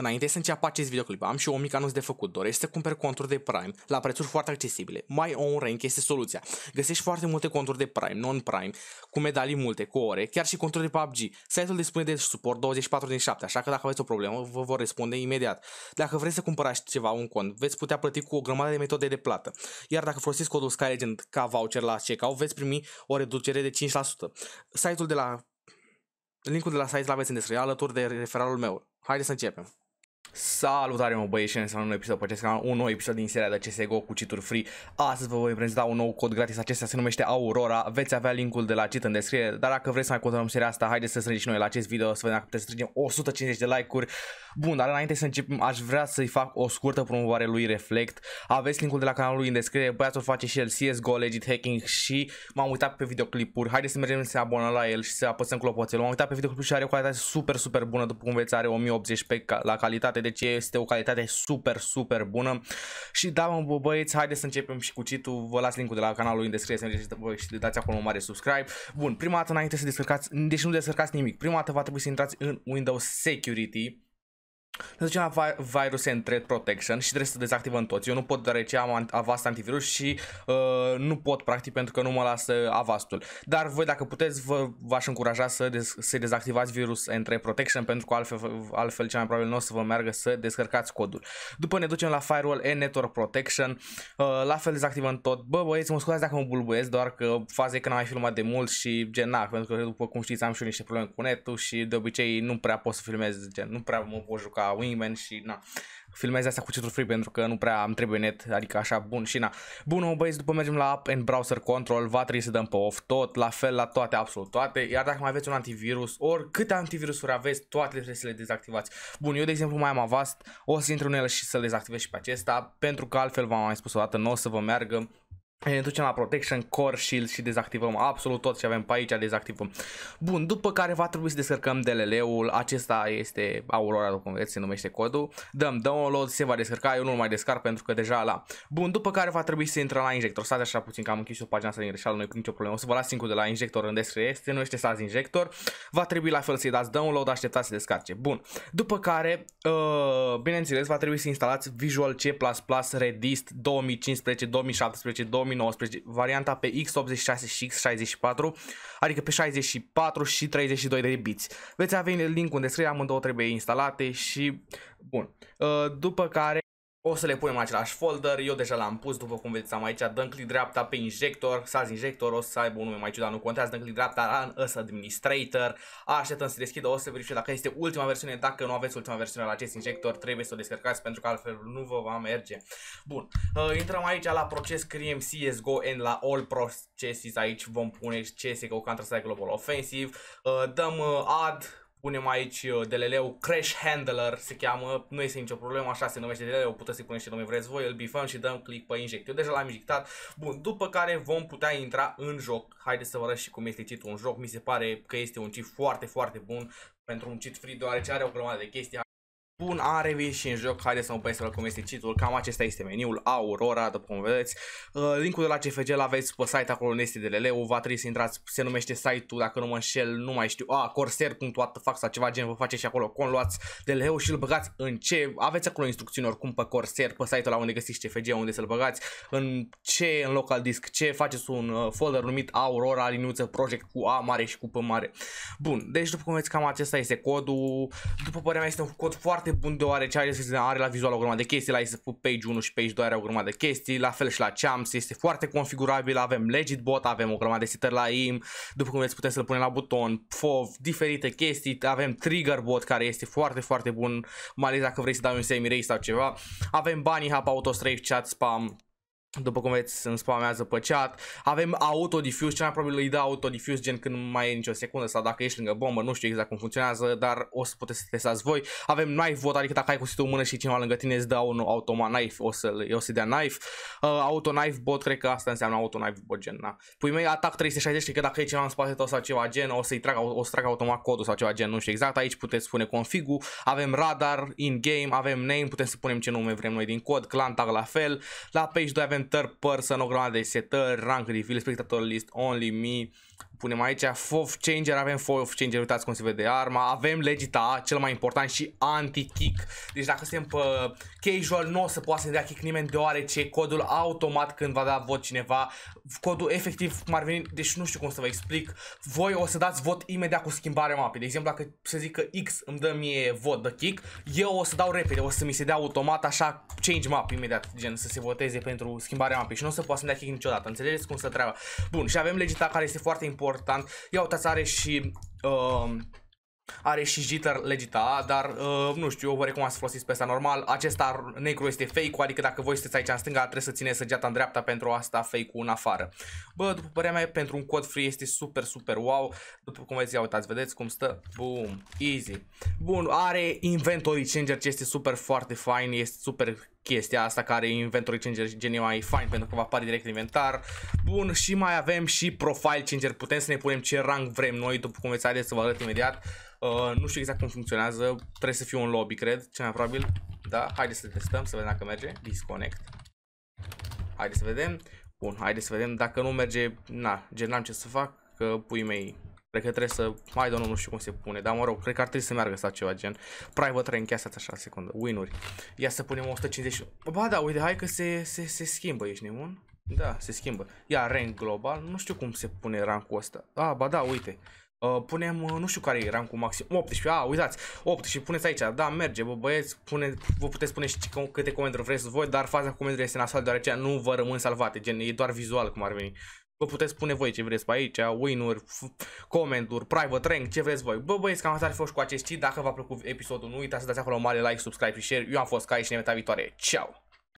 Înainte să înceapă acest videoclip, am și eu un mic anunț de făcut. Dorești să cumperi conturi de Prime la prețuri foarte accesibile? My Own Rank este soluția. Găsești foarte multe conturi de Prime, non-Prime, cu medalii multe, cu ore, chiar și conturi de PUBG. Site-ul dispune de suport 24 din 7, așa că dacă aveți o problemă, vă vor răspunde imediat. Dacă vreți să cumpărați ceva, un cont, veți putea plăti cu o grămadă de metode de plată. Iar dacă folosiți codul SkyLegend ca voucher la checkout, veți primi o reducere de 5%. Site-ul de la Linkul de la site l aveți în descriere alături de referalul meu. Haideți să începem! Salutare mă băieți și un nou episod pe acest canal, un nou episod din seria de CSGO cu cheaturi free Astăzi vă voi prezenta un nou cod gratis, acesta se numește Aurora Veți avea linkul de la cheat în descriere, dar dacă vreți să mai continuăm seria asta Haideți să strângem și noi la acest video, să vedem dacă puteți să strângem 150 de like-uri Bun, dar înainte să începem, aș vrea să-i fac o scurtă promovare lui Reflect Aveți linkul de la canalul lui în descriere, băiatul face și el CSGO, Legit Hacking și m-am uitat pe videoclipuri Haideți să mergem să abonăm la el și să apăsăm clopoțelul M-am uitat pe videoclipuri și are o calitate super, super bună, după cum veți are 1080p la calitate calitate, deci este o calitate super, super bună. Și da, mă, băieți, haideți să începem și cu citul, vă las linkul de la canalul în descriere să voi și dați acolo un mare subscribe. Bun, prima dată înainte să descărcați, deci nu descărcați nimic, prima dată va trebui să intrați în Windows Security ne ducem la Virus and Threat Protection și trebuie să dezactivăm toți. Eu nu pot deoarece am Avast antivirus și uh, nu pot practic pentru că nu mă lasă Avastul. Dar voi dacă puteți vă, v-aș încuraja să, dez- să dezactivați Virus and Threat Protection pentru că altfel, altfel cel mai probabil nu o să vă meargă să descărcați codul. După ne ducem la Firewall and Network Protection, uh, la fel dezactivăm tot. Bă băieți, mă scuzați dacă mă bulbuiesc, doar că faza e că n-am mai filmat de mult și gen, na, pentru că după cum știți am și eu niște probleme cu netul și de obicei nu prea pot să filmez, gen, nu prea mă pot juca Wingman și na, filmez asta cu titlul free pentru că nu prea am trebuie net, adică așa bun și na. Bun, mă băieți, după mergem la App and Browser Control, va trebui să dăm pe off tot, la fel la toate, absolut toate, iar dacă mai aveți un antivirus, ori câte antivirusuri aveți, toate trebuie să le dezactivați. Bun, eu de exemplu mai am Avast, o să intru în el și să-l dezactivez și pe acesta, pentru că altfel v-am mai spus o dată, nu o să vă meargă, Păi ne ducem la Protection, Core Shield și dezactivăm absolut tot ce avem pe aici, dezactivăm. Bun, după care va trebui să descărcăm DLL-ul, acesta este Aurora, după cum vedeți, se numește codul. Dăm download, se va descărca, eu nu-l mai descarc pentru că deja la. Bun, după care va trebui să intrăm la injector. Stați așa puțin că am închis o pagina asta din greșeală, nu e nicio problemă. O să vă las link de la injector în descriere, se numește SAS Injector. Va trebui la fel să-i dați download, așteptați să descarce. Bun, după care, uh, bineînțeles, va trebui să instalați Visual C++ Redist 2015, 2017, 2018 2019, varianta pe x86 și x64, adică pe 64 și 32 de biți. Veți avea link în descriere, amândouă trebuie instalate și bun. După care o să le punem în același folder, eu deja l-am pus, după cum vedeți am aici, dăm click dreapta pe injector, SAS injector, o să aibă un nume mai ciudat, nu contează, dăm click dreapta, run as administrator, așteptăm să deschidă, o să verific dacă este ultima versiune, dacă nu aveți ultima versiune la acest injector, trebuie să o descărcați pentru că altfel nu vă va merge. Bun, uh, intrăm aici la proces, scriem CSGO and la all processes, aici vom pune CSGO Counter-Strike Global Offensive, uh, dăm uh, add, punem aici uh, DLL-ul Crash Handler, se cheamă, nu este nicio problemă, așa se numește DLL-ul, puteți să-i puneți ce nume vreți voi, îl bifăm și dăm click pe inject. Eu deja l-am injectat, bun, după care vom putea intra în joc. Haideți să vă arăt și cum este citul un joc, mi se pare că este un cheat foarte, foarte bun pentru un cheat free, deoarece are o grămadă de chestii. Bun, a revenit și în joc, haideți să nu păiți să cum este titlul, cam acesta este meniul Aurora, după cum vedeți. Uh, linkul de la CFG l-aveți pe site acolo unde este de lele va trebui să intrați, se numește site-ul, dacă nu mă înșel, nu mai știu, a, fac sau ceva gen, vă faceți și acolo con, luați de leu și îl băgați în ce, aveți acolo instrucțiuni oricum pe Corsair, pe site-ul la unde găsiți CFG, unde să-l băgați, în ce, în local disc, ce, faceți un uh, folder numit Aurora, liniuță, project cu A mare și cu P mare. Bun, deci după cum vedeți, cam acesta este codul, după părerea mea este un cod foarte foarte bun deoarece are, are la vizual o grămadă de chestii, la ISF page 1 și page 2 are o grămadă de chestii, la fel și la Champs, este foarte configurabil, avem legit bot, avem o grămadă de setări la IM, după cum vezi putem să-l punem la buton, FOV, diferite chestii, avem trigger bot care este foarte, foarte bun, mai ales dacă vrei să dai un semi-race sau ceva, avem bunny hub, auto save, chat spam, după cum vedeți, îmi spamează pe chat. Avem autodifuse, cel mai probabil îi dă autodifuse gen când mai e nicio secundă sau dacă ești lângă bombă, nu știu exact cum funcționează, dar o să puteți să testați voi. Avem knife vote, adică dacă ai cuțitul o mână și cineva lângă tine îți dă un automat knife, o să o să dea knife. Uh, auto knife bot, cred că asta înseamnă auto knife bot gen, na. Pui mei atac 360, cred că dacă e cineva în spate tău sau ceva gen, o să-i trag, o să trag automat codul sau ceva gen, nu știu exact. Aici puteți spune config avem radar, in-game, avem name, putem să punem ce nume vrem noi din cod, clan tag la fel. La page 2 avem moment, third person, o grămadă de setări, rank refill, spectator list, only me, Punem aici Fof Changer, avem Fof Changer, uitați cum se vede arma, avem Legita, cel mai important și anti-kick. Deci dacă suntem pe casual nu o să poată să ne dea kick nimeni deoarece codul automat când va da vot cineva, codul efectiv cum ar veni, deci nu știu cum să vă explic, voi o să dați vot imediat cu schimbarea mapei. De exemplu, dacă se zic că X îmi dă mie vot de kick, eu o să dau repede, o să mi se dea automat așa change map imediat, gen să se voteze pentru schimbarea mapei și nu o să poată să ne dea kick niciodată, înțelegeți cum se treaba. Bun, și avem Legita care este foarte important important. Ia uitați, are și... Uh, are și jitter legita, dar uh, nu știu, eu vă recomand să folosiți pe asta normal. Acesta negru este fake-ul, adică dacă voi sunteți aici în stânga, trebuie să țineți săgeata în dreapta pentru asta fake-ul în afară. Bă, după părerea mea, pentru un cod free este super, super wow. După cum vezi ia uitați, vedeți cum stă? Boom, easy. Bun, are inventory changer, ce este super foarte fine, este super chestia asta care e inventory changer geniu mai fine pentru că va apare direct în inventar. Bun, și mai avem și profile changer, putem să ne punem ce rang vrem noi, după cum veți haideți să vă arăt imediat. Uh, nu știu exact cum funcționează, trebuie să fiu un lobby, cred, cel mai probabil. Da, haideți să testăm, să vedem dacă merge. Disconnect. Haideți să vedem. Bun, haideți să vedem. Dacă nu merge, na, gen am ce să fac, că pui mei Cred că trebuie să... Mai doamnă, nu știu cum se pune, dar mă rog, cred că ar trebui să meargă asta ceva gen. Private rank, ia stați așa, secundă, winuri Ia să punem 150... Ba da, uite, hai că se, se, se schimbă, ești nimun? Da, se schimbă. Ia rank global, nu știu cum se pune rankul ăsta. Ah, ba da, uite. Uh, punem, uh, nu știu care e rankul maxim, 18, a, ah, uitați, 18, puneți aici, da, merge, bă, băieți, pune, vă puteți pune și câte comentarii vreți voi, dar faza cu comentariile este nasoală, deoarece nu vă rămân salvate, gen, e doar vizual cum ar veni. Vă puteți spune voi ce vreți pe aici, win-uri, comment-uri, private rank, ce vreți voi. Bă băieți, cam asta ar fi fost cu acest Dacă v-a plăcut episodul, nu uitați să dați acolo un mare like, subscribe și share. Eu am fost Kai și ne vedem viitoare. Ciao!